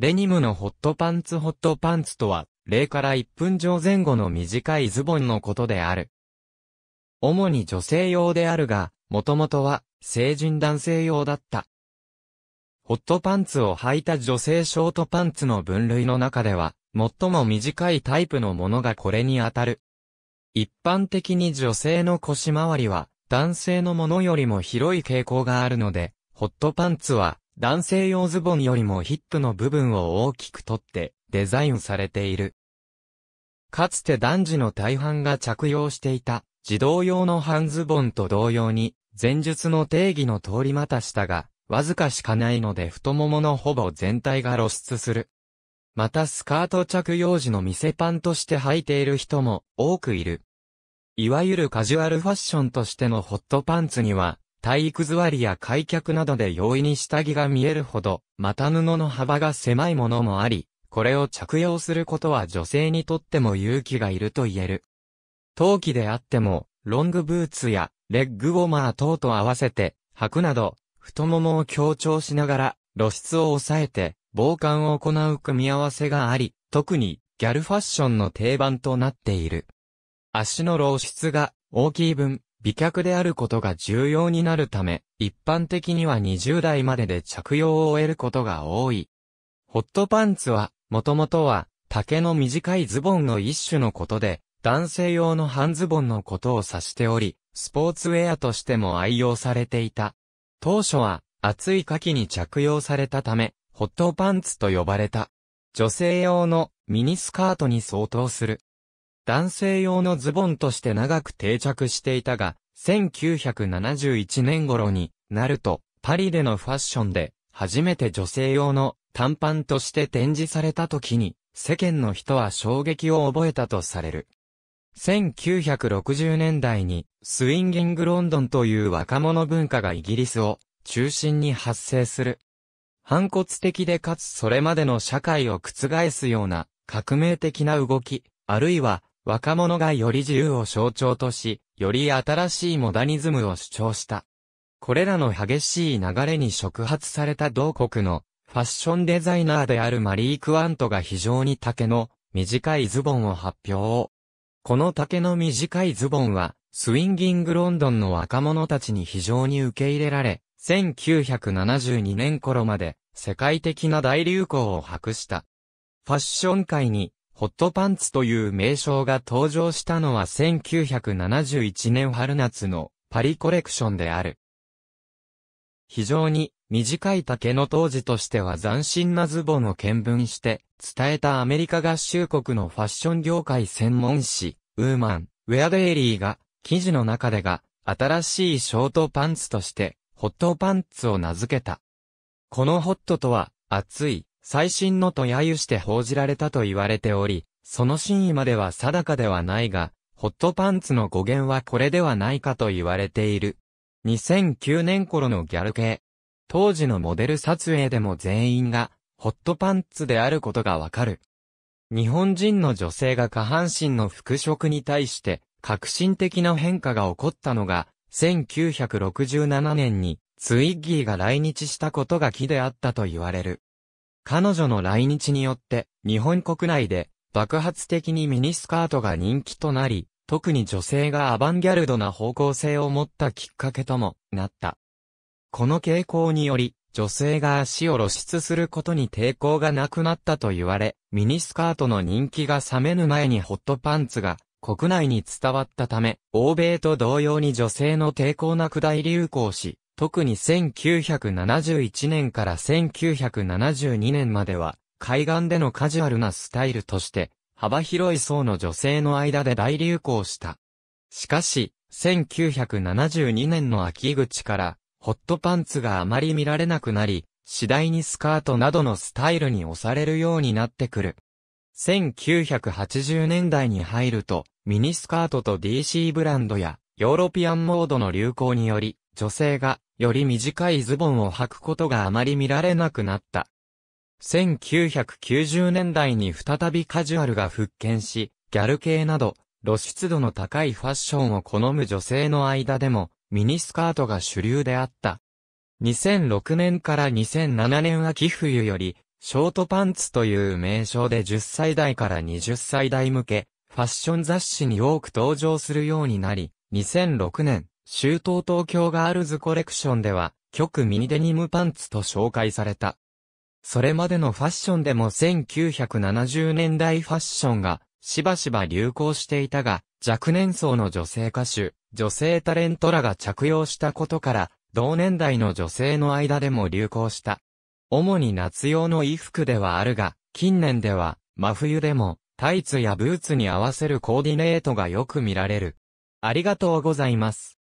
デニムのホットパンツホットパンツとは、0から1分上前後の短いズボンのことである。主に女性用であるが、もともとは、成人男性用だった。ホットパンツを履いた女性ショートパンツの分類の中では、最も短いタイプのものがこれに当たる。一般的に女性の腰回りは、男性のものよりも広い傾向があるので、ホットパンツは、男性用ズボンよりもヒップの部分を大きく取ってデザインされている。かつて男児の大半が着用していた児童用の半ズボンと同様に前述の定義の通りまた下がわずかしかないので太もものほぼ全体が露出する。またスカート着用時の店パンとして履いている人も多くいる。いわゆるカジュアルファッションとしてのホットパンツには体育座りや開脚などで容易に下着が見えるほど、また布の幅が狭いものもあり、これを着用することは女性にとっても勇気がいると言える。陶器であっても、ロングブーツやレッグウォーマー等と合わせて、履くなど、太ももを強調しながら、露出を抑えて、防寒を行う組み合わせがあり、特にギャルファッションの定番となっている。足の露出が大きい分、美脚であることが重要になるため、一般的には20代までで着用を終えることが多い。ホットパンツは、もともとは、竹の短いズボンの一種のことで、男性用の半ズボンのことを指しており、スポーツウェアとしても愛用されていた。当初は、暑い夏季に着用されたため、ホットパンツと呼ばれた。女性用のミニスカートに相当する。男性用のズボンとして長く定着していたが、1971年頃になると、パリでのファッションで、初めて女性用の短パンとして展示された時に、世間の人は衝撃を覚えたとされる。1960年代に、スインギングロンドンという若者文化がイギリスを中心に発生する。反骨的でかつそれまでの社会を覆すような革命的な動き、あるいは若者がより自由を象徴とし、より新しいモダニズムを主張した。これらの激しい流れに触発された同国のファッションデザイナーであるマリー・クワントが非常に丈の短いズボンを発表。この丈の短いズボンはスウィンギングロンドンの若者たちに非常に受け入れられ、1972年頃まで世界的な大流行を博した。ファッション界にホットパンツという名称が登場したのは1971年春夏のパリコレクションである。非常に短い丈の当時としては斬新なズボンを見分して伝えたアメリカ合衆国のファッション業界専門誌、ウーマン、ウェアデイリーが記事の中でが新しいショートパンツとしてホットパンツを名付けた。このホットとは熱い、最新のと揶揄して報じられたと言われており、その真意までは定かではないが、ホットパンツの語源はこれではないかと言われている。2009年頃のギャル系。当時のモデル撮影でも全員が、ホットパンツであることがわかる。日本人の女性が下半身の服飾に対して、革新的な変化が起こったのが、1967年に、ツイッギーが来日したことが木であったと言われる。彼女の来日によって、日本国内で爆発的にミニスカートが人気となり、特に女性がアバンギャルドな方向性を持ったきっかけともなった。この傾向により、女性が足を露出することに抵抗がなくなったと言われ、ミニスカートの人気が冷めぬ前にホットパンツが国内に伝わったため、欧米と同様に女性の抵抗なく大流行し、特に1971年から1972年までは、海岸でのカジュアルなスタイルとして、幅広い層の女性の間で大流行した。しかし、1972年の秋口から、ホットパンツがあまり見られなくなり、次第にスカートなどのスタイルに押されるようになってくる。1980年代に入ると、ミニスカートと DC ブランドや、ヨーロピアンモードの流行により、女性がより短いズボンを履くことがあまり見られなくなった。1990年代に再びカジュアルが復権し、ギャル系など露出度の高いファッションを好む女性の間でもミニスカートが主流であった。2006年から2007年秋冬より、ショートパンツという名称で10歳代から20歳代向け、ファッション雑誌に多く登場するようになり、2006年、周東東京ガールズコレクションでは、極ミニデニムパンツと紹介された。それまでのファッションでも1970年代ファッションがしばしば流行していたが、若年層の女性歌手、女性タレントらが着用したことから、同年代の女性の間でも流行した。主に夏用の衣服ではあるが、近年では真冬でもタイツやブーツに合わせるコーディネートがよく見られる。ありがとうございます。